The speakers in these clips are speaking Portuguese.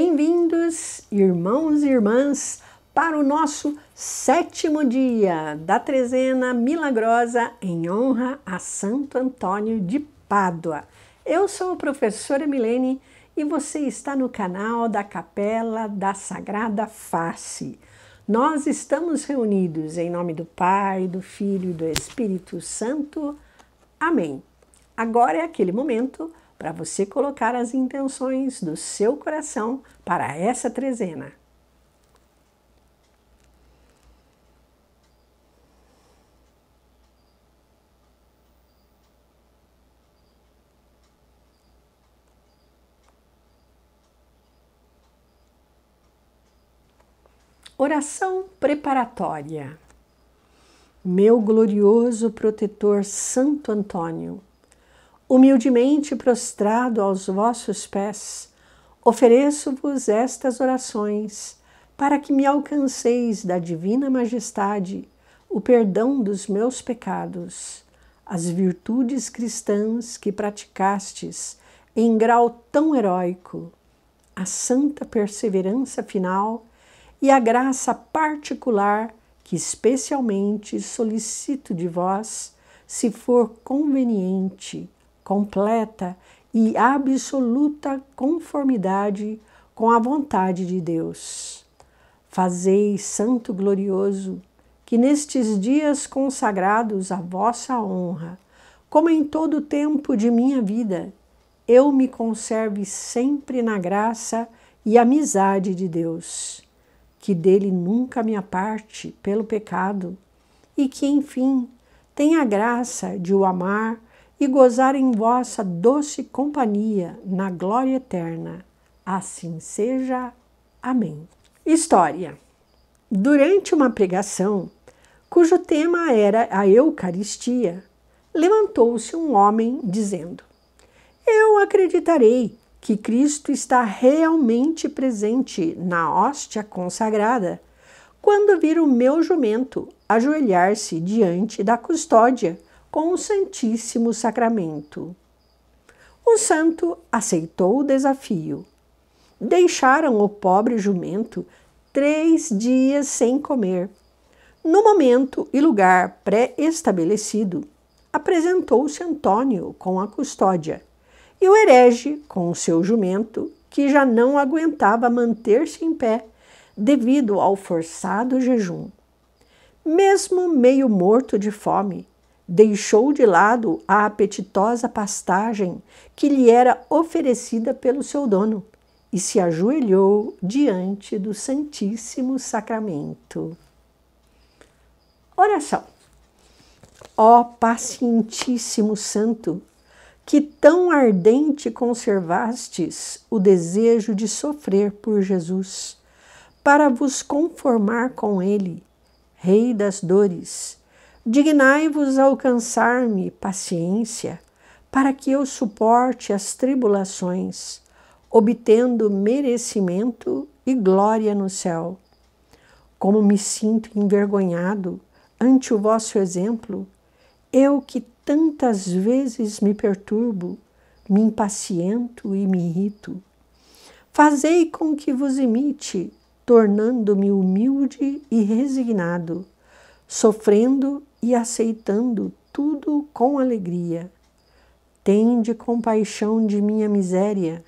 Bem-vindos, irmãos e irmãs, para o nosso sétimo dia da trezena milagrosa em honra a Santo Antônio de Pádua. Eu sou a professora Milene e você está no canal da Capela da Sagrada Face. Nós estamos reunidos em nome do Pai, do Filho e do Espírito Santo. Amém. Agora é aquele momento para você colocar as intenções do seu coração para essa trezena. Oração preparatória. Meu glorioso protetor Santo Antônio, humildemente prostrado aos vossos pés, ofereço-vos estas orações, para que me alcanceis da divina majestade o perdão dos meus pecados, as virtudes cristãs que praticastes em grau tão heróico, a santa perseverança final e a graça particular que especialmente solicito de vós, se for conveniente completa e absoluta conformidade com a vontade de Deus. Fazei, Santo Glorioso, que nestes dias consagrados à vossa honra, como em todo o tempo de minha vida, eu me conserve sempre na graça e amizade de Deus, que dele nunca me aparte pelo pecado, e que, enfim, tenha graça de o amar e gozar em vossa doce companhia na glória eterna. Assim seja. Amém. História. Durante uma pregação, cujo tema era a Eucaristia, levantou-se um homem dizendo: Eu acreditarei que Cristo está realmente presente na hóstia consagrada quando vir o meu jumento ajoelhar-se diante da custódia com o Santíssimo Sacramento. O santo aceitou o desafio. Deixaram o pobre jumento três dias sem comer. No momento e lugar pré-estabelecido, apresentou-se Antônio com a custódia e o herege com o seu jumento, que já não aguentava manter-se em pé devido ao forçado jejum. Mesmo meio morto de fome, deixou de lado a apetitosa pastagem que lhe era oferecida pelo seu dono e se ajoelhou diante do Santíssimo Sacramento. Oração. Ó pacientíssimo santo, que tão ardente conservastes o desejo de sofrer por Jesus, para vos conformar com ele, Rei das dores, Dignai-vos a alcançar-me paciência, para que eu suporte as tribulações, obtendo merecimento e glória no céu. Como me sinto envergonhado ante o vosso exemplo, eu que tantas vezes me perturbo, me impaciento e me irrito. Fazei com que vos imite, tornando-me humilde e resignado, sofrendo e aceitando tudo com alegria. Tende compaixão de minha miséria,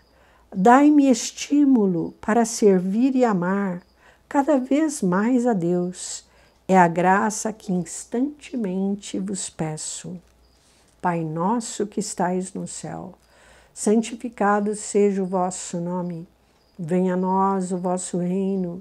dai-me estímulo para servir e amar cada vez mais a Deus. É a graça que instantemente vos peço. Pai nosso que estais no céu, santificado seja o vosso nome. Venha a nós o vosso reino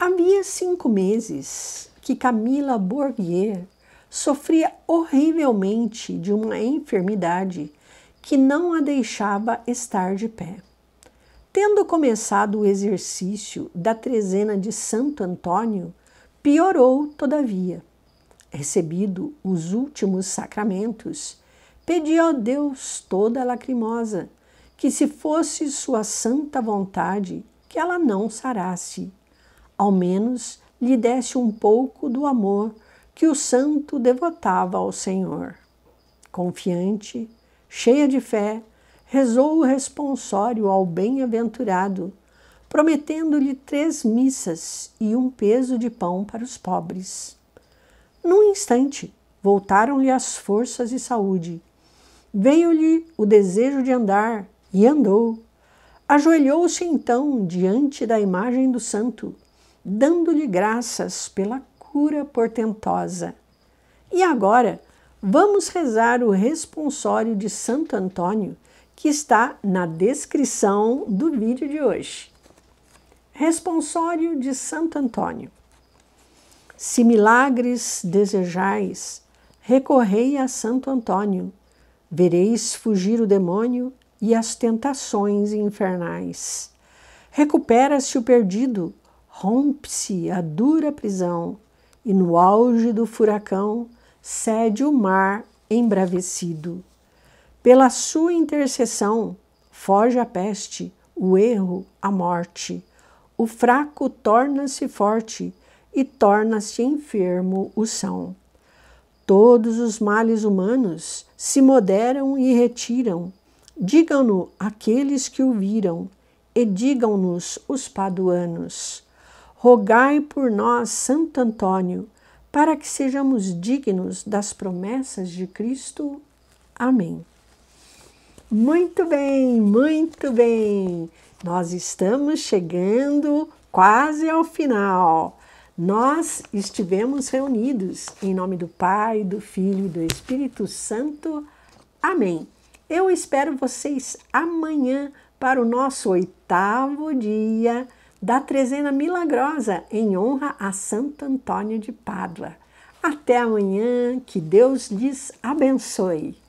Havia cinco meses que Camila Bourguier sofria horrivelmente de uma enfermidade que não a deixava estar de pé. Tendo começado o exercício da trezena de Santo Antônio, piorou todavia. Recebido os últimos sacramentos, pediu a Deus toda lacrimosa que se fosse sua santa vontade que ela não sarasse ao menos lhe desse um pouco do amor que o santo devotava ao Senhor. Confiante, cheia de fé, rezou o responsório ao bem-aventurado, prometendo-lhe três missas e um peso de pão para os pobres. Num instante, voltaram-lhe as forças e saúde. Veio-lhe o desejo de andar e andou. Ajoelhou-se então diante da imagem do santo dando-lhe graças pela cura portentosa. E agora, vamos rezar o responsório de Santo Antônio, que está na descrição do vídeo de hoje. Responsório de Santo Antônio. Se milagres desejais, recorrei a Santo Antônio. Vereis fugir o demônio e as tentações infernais. Recupera-se o perdido, rompe-se a dura prisão e no auge do furacão cede o mar embravecido. Pela sua intercessão foge a peste, o erro, a morte. O fraco torna-se forte e torna-se enfermo o são. Todos os males humanos se moderam e retiram. Digam-no aqueles que o viram e digam-nos os paduanos rogai por nós, Santo Antônio, para que sejamos dignos das promessas de Cristo. Amém. Muito bem, muito bem. Nós estamos chegando quase ao final. Nós estivemos reunidos em nome do Pai, do Filho e do Espírito Santo. Amém. Eu espero vocês amanhã para o nosso oitavo dia da trezena milagrosa em honra a Santo Antônio de Pádua. Até amanhã, que Deus lhes abençoe.